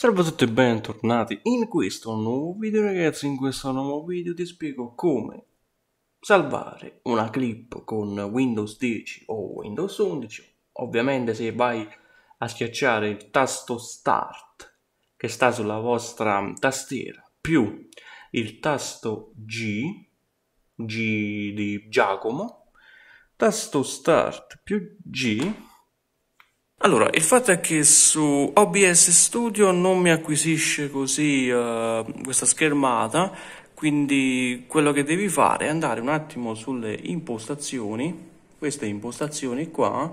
Salve a tutti e bentornati in questo nuovo video ragazzi, in questo nuovo video ti spiego come salvare una clip con Windows 10 o Windows 11 ovviamente se vai a schiacciare il tasto Start che sta sulla vostra tastiera più il tasto G, G di Giacomo, tasto Start più G allora, il fatto è che su OBS Studio non mi acquisisce così uh, questa schermata, quindi quello che devi fare è andare un attimo sulle impostazioni, queste impostazioni qua,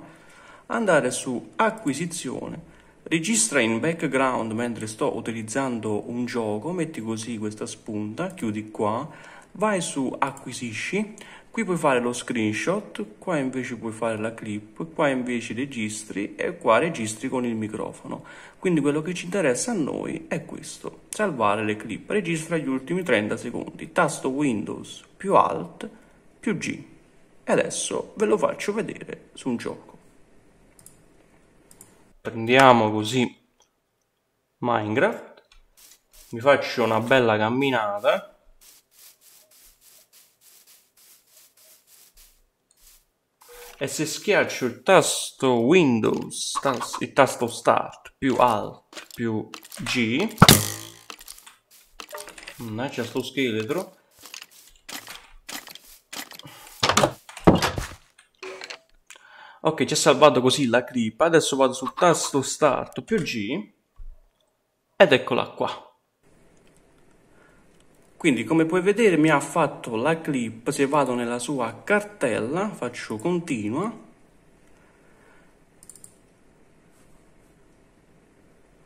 andare su acquisizione, registra in background mentre sto utilizzando un gioco, metti così questa spunta, chiudi qua, vai su acquisisci, qui puoi fare lo screenshot, qua invece puoi fare la clip, qua invece registri e qua registri con il microfono. Quindi quello che ci interessa a noi è questo, salvare le clip, registra gli ultimi 30 secondi, tasto Windows più Alt più G. E adesso ve lo faccio vedere su un gioco. Prendiamo così Minecraft, mi faccio una bella camminata e se schiaccio il tasto Windows, tas il tasto Start più Alt più G, mm, eh, c'è sto scheletro, ok ci ha salvato così la clip, adesso vado sul tasto Start più G ed eccola qua. Quindi come puoi vedere mi ha fatto la clip, se vado nella sua cartella, faccio continua,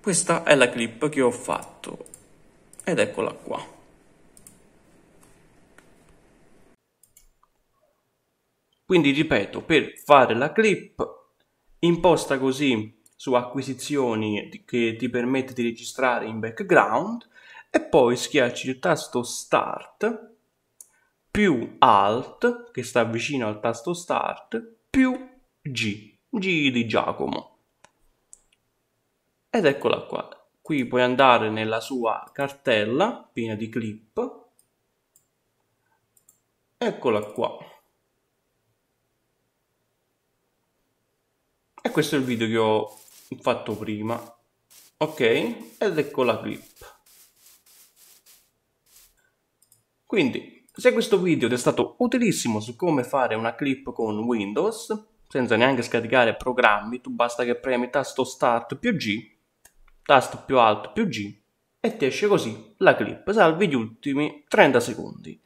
questa è la clip che ho fatto ed eccola qua. Quindi ripeto, per fare la clip imposta così su acquisizioni che ti permette di registrare in background e poi schiacci il tasto Start più Alt, che sta vicino al tasto Start, più G, G di Giacomo. Ed eccola qua. Qui puoi andare nella sua cartella piena di clip. Eccola qua. E questo è il video che ho fatto prima. Ok? Ed ecco la clip. Quindi, se questo video ti è stato utilissimo su come fare una clip con Windows, senza neanche scaricare programmi, tu basta che premi tasto Start più G, tasto più Alto più G, e ti esce così la clip, salvi gli ultimi 30 secondi.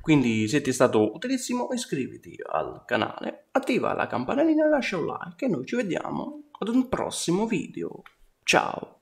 Quindi se ti è stato utilissimo iscriviti al canale, attiva la campanellina e lascia un like e noi ci vediamo ad un prossimo video. Ciao!